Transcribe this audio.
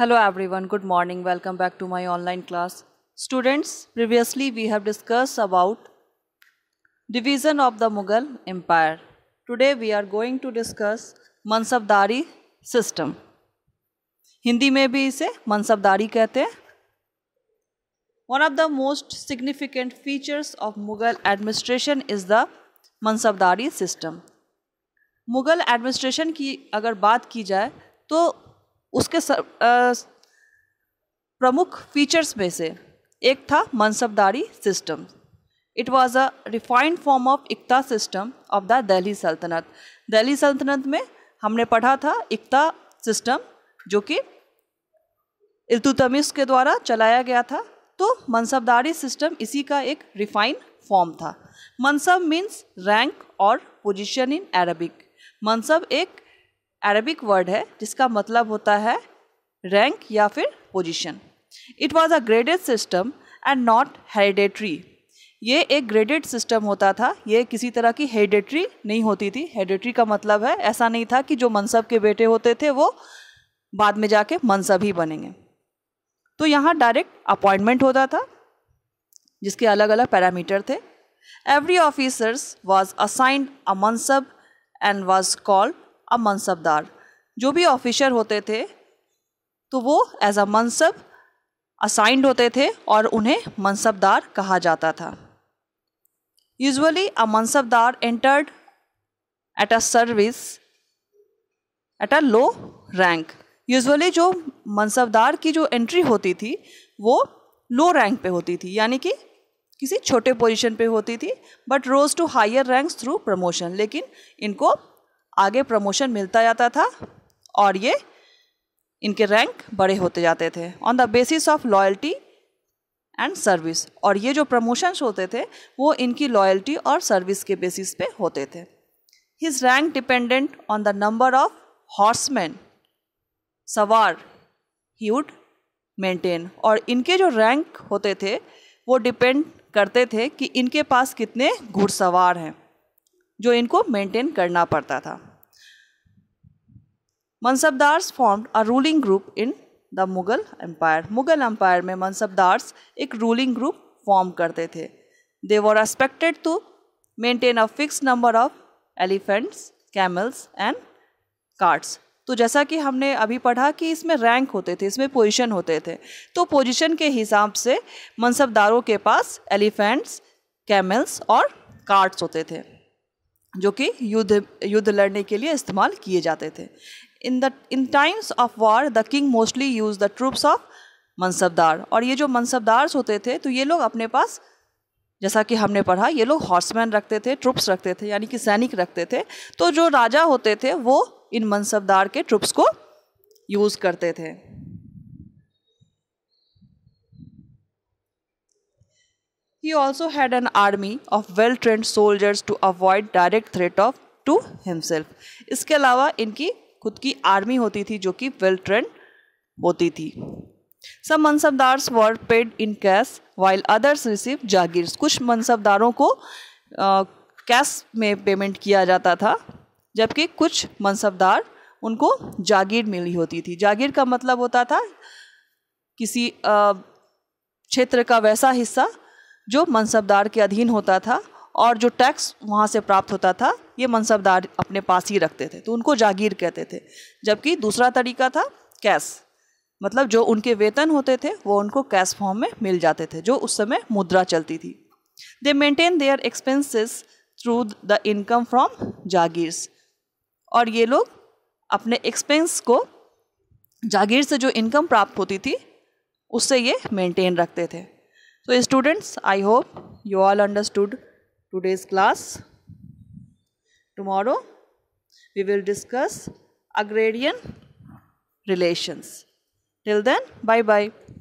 Hello everyone, good morning. Welcome back to my online class. Students, previously we have discussed about division of the Mughal Empire. Today we are going to discuss mansabdari system Hindi में भी इसे मनसबदारी कहते हैं one of the most significant features of Mughal administration is the mansabdari system Mughal administration की अगर बात की जाए तो उसके प्रमुख फीचर्स में से एक था mansabdari system it was a refined form of iqta system of the Delhi Sultanate Delhi सल्तनत में हमने पढ़ा था इकता सिस्टम जो कि इल्तुतमिस के द्वारा चलाया गया था तो मनसबदारी सिस्टम इसी का एक रिफाइन फॉर्म था मनसब मीन्स रैंक और पोजिशन इन अरबिक मनसब एक अरबिक वर्ड है जिसका मतलब होता है रैंक या फिर position it was a graded system and not hereditary ये एक ग्रेडेड सिस्टम होता था ये किसी तरह की हेरिडेटरी नहीं होती थी हेरिडेटरी का मतलब है ऐसा नहीं था कि जो मनसब के बेटे होते थे वो बाद में जाके मनसब ही बनेंगे तो यहाँ डायरेक्ट अपॉइंटमेंट होता था जिसके अलग अलग पैरामीटर थे every officers was assigned a mansab and was called a mansabdar जो भी ऑफिसर होते थे तो वो एज अ मनसब असाइंड होते थे और उन्हें मनसबदार कहा जाता था usually a mansabdar entered at a service at a low rank usually जो मनसबदार की जो एंट्री होती थी वो लो रैंक पे होती थी यानी कि किसी छोटे पोजीशन पे होती थी but rose to higher ranks through promotion लेकिन इनको आगे प्रमोशन मिलता जाता था और ये इनके रैंक बड़े होते जाते थे on the basis of loyalty and service और ये जो प्रमोशंस होते थे वो इनकी लॉयल्टी और सर्विस के बेसिस पे होते थे his rank dependent on the number of horseman सवार ही वुड मेंटेन और इनके जो रैंक होते थे वो डिपेंड करते थे कि इनके पास कितने घुड़सवार हैं जो इनको मेंटेन करना पड़ता था mansabdars form a ruling group in the Mughal empire Mughal empire में मनसबदार्स एक रूलिंग ग्रुप फॉर्म करते थे they were expected to maintain a fix number of elephants camels and cards तो जैसा कि हमने अभी पढ़ा कि इसमें रैंक होते थे इसमें पोजीशन होते थे तो पोजीशन के हिसाब से मनसबदारों के पास एलिफेंट्स कैमल्स और कार्ड्स होते थे जो कि युद्ध युद्ध लड़ने के लिए इस्तेमाल किए जाते थे in the in times of war the king mostly use the troops of mansabdar और ये जो मनसबदार्स होते थे तो ये लोग अपने पास जैसा कि हमने पढ़ा ये लोग हॉर्समैन रखते थे ट्रुप्स रखते थे यानी कि सैनिक रखते थे तो जो राजा होते थे वो इन मनसबदार के ट्रुप्स को यूज़ करते थे he also had an army of well trained soldiers to avoid direct threat of to himself इसके अलावा इनकी खुद की आर्मी होती थी जो कि वेल ट्रेंड होती थी सब mansabdars were paid in cash while others receive jagir कुछ मनसबदारों को कैश में पेमेंट किया जाता था जबकि कुछ मनसबदार उनको जागीर मिली होती थी जागीर का मतलब होता था किसी क्षेत्र का वैसा हिस्सा जो मनसबदार के अधीन होता था और जो टैक्स वहाँ से प्राप्त होता था ये मनसबदार अपने पास ही रखते थे तो उनको जागीर कहते थे जबकि दूसरा तरीका था कैश मतलब जो उनके वेतन होते थे वो उनको कैश फॉर्म में मिल जाते थे जो उस समय मुद्रा चलती थी they maintain their expenses through the income from jagirs और ये लोग अपने एक्सपेंस को जागीर से जो इनकम प्राप्त होती थी उससे ये मेंटेन रखते थे तो students I hope you all understood today's class. Tomorrow we will discuss agrarian relations. Till then, bye-bye.